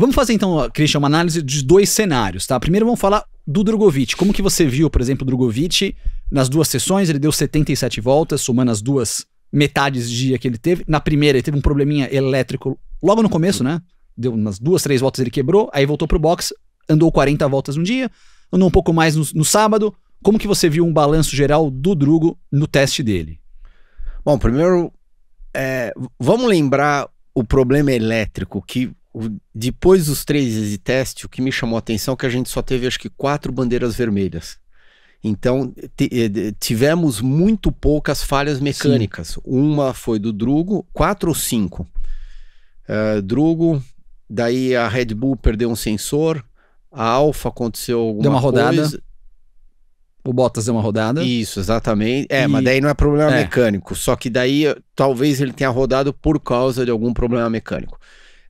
Vamos fazer então, Christian, uma análise de dois cenários, tá? Primeiro vamos falar do Drogovic. Como que você viu, por exemplo, o Drogovic nas duas sessões? Ele deu 77 voltas, somando as duas metades de dia que ele teve. Na primeira, ele teve um probleminha elétrico logo no começo, né? Deu umas duas, três voltas, ele quebrou, aí voltou pro box, andou 40 voltas um dia, andou um pouco mais no, no sábado. Como que você viu um balanço geral do Drugo no teste dele? Bom, primeiro, é, vamos lembrar o problema elétrico que depois dos três de teste, o que me chamou a atenção é que a gente só teve acho que quatro bandeiras vermelhas. Então eh, tivemos muito poucas falhas mecânicas. Sim. Uma foi do Drugo, quatro ou cinco. Uh, Drugo, daí a Red Bull perdeu um sensor, a Alfa aconteceu alguma deu uma rodada. Coisa. O Bottas deu uma rodada. Isso, exatamente. É, e... mas daí não é problema é. mecânico. Só que daí talvez ele tenha rodado por causa de algum problema mecânico.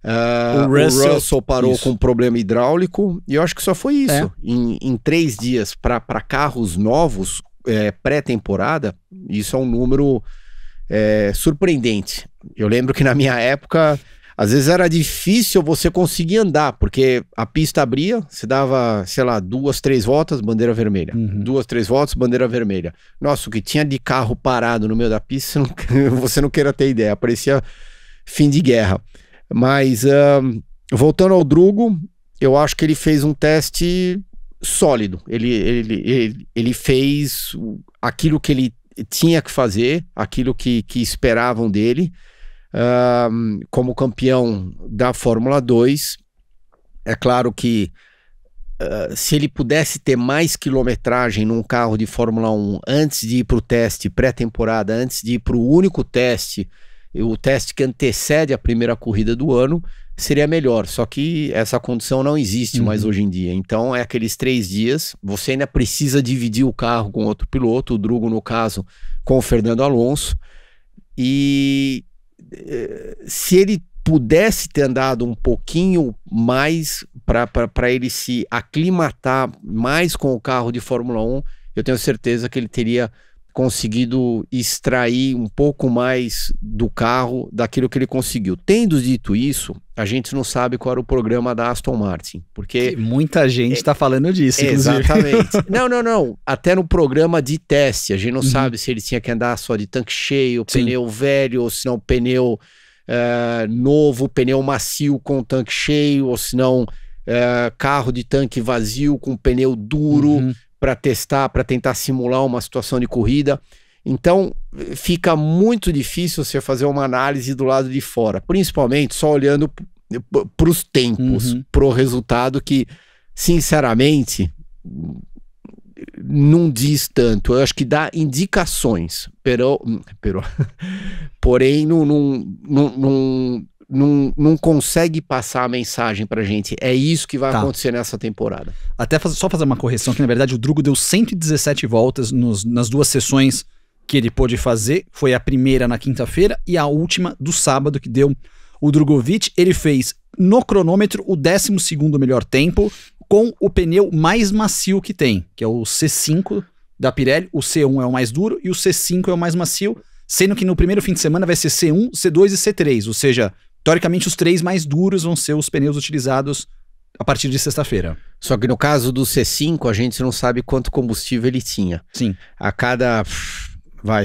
Uh, o, Russell, o, Russell, parou isso. com um problema hidráulico e eu acho que só foi isso. É. Em, em, três dias para carros novos, é, pré-temporada, isso é um número é, surpreendente. Eu lembro que na minha época, às vezes era difícil você conseguir andar, porque a pista abria, você dava, sei lá, duas, três voltas, bandeira vermelha. Uhum. Duas, três voltas, bandeira vermelha. Nossa, o que tinha de carro parado no meio da pista, você não, você não queira ter ideia, parecia fim de guerra. Mas um, voltando ao Drugo, eu acho que ele fez um teste sólido. Ele, ele, ele, ele fez aquilo que ele tinha que fazer, aquilo que, que esperavam dele. Um, como campeão da Fórmula 2, é claro que uh, se ele pudesse ter mais quilometragem num carro de Fórmula 1 antes de ir para o teste pré-temporada, antes de ir para o único teste o teste que antecede a primeira corrida do ano seria melhor. Só que essa condição não existe uhum. mais hoje em dia. Então é aqueles três dias. Você ainda precisa dividir o carro com outro piloto, o Drugo, no caso, com o Fernando Alonso. E eh, se ele pudesse ter andado um pouquinho mais para ele se aclimatar mais com o carro de Fórmula 1, eu tenho certeza que ele teria conseguido extrair um pouco mais do carro daquilo que ele conseguiu. Tendo dito isso, a gente não sabe qual era o programa da Aston Martin, porque e muita gente está é, tá falando disso. Exatamente. não, não, não. Até no programa de teste, a gente não uhum. sabe se ele tinha que andar só de tanque cheio, Sim. pneu velho, ou se não pneu uh, novo, pneu macio com tanque cheio, ou se não uh, carro de tanque vazio com pneu duro. Uhum para testar, para tentar simular uma situação de corrida. Então, fica muito difícil você fazer uma análise do lado de fora, principalmente só olhando para os tempos, uhum. para o resultado que, sinceramente, não diz tanto. Eu acho que dá indicações, pero, hum, pero, porém, não, não, não, não, não consegue passar a mensagem pra gente. É isso que vai tá. acontecer nessa temporada. Até faz, só fazer uma correção que na verdade o Drugo deu 117 voltas nos, nas duas sessões que ele pôde fazer. Foi a primeira na quinta-feira e a última do sábado que deu o Drugovic. Ele fez no cronômetro o 12 melhor tempo com o pneu mais macio que tem, que é o C5 da Pirelli. O C1 é o mais duro e o C5 é o mais macio, sendo que no primeiro fim de semana vai ser C1, C2 e C3, ou seja, Teoricamente, os três mais duros vão ser os pneus utilizados a partir de sexta-feira. Só que no caso do C5, a gente não sabe quanto combustível ele tinha. Sim. A cada. Vai.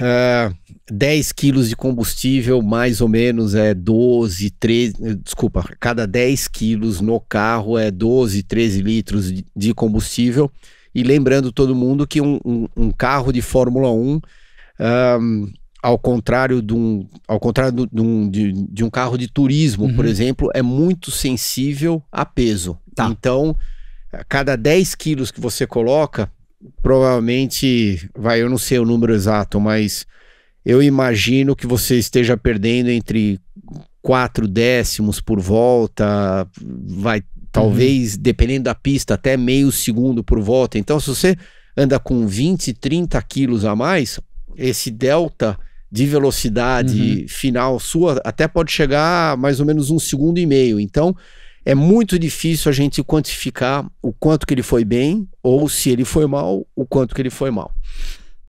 Uh, ah, 10 quilos de combustível, mais ou menos, é 12, 13. Desculpa, cada 10 quilos no carro é 12, 13 litros de combustível. E lembrando todo mundo que um, um, um carro de Fórmula 1 um, ah, ao contrário de um, ao contrário de um, de, de um carro de turismo, uhum. por exemplo, é muito sensível a peso. Tá. Então, a cada 10 quilos que você coloca, provavelmente, vai, eu não sei o número exato, mas eu imagino que você esteja perdendo entre 4 décimos por volta, vai talvez, uhum. dependendo da pista, até meio segundo por volta. Então, se você anda com 20, 30 quilos a mais, esse delta de velocidade uhum. final sua até pode chegar a mais ou menos um segundo e meio. Então, é muito difícil a gente quantificar o quanto que ele foi bem ou se ele foi mal, o quanto que ele foi mal.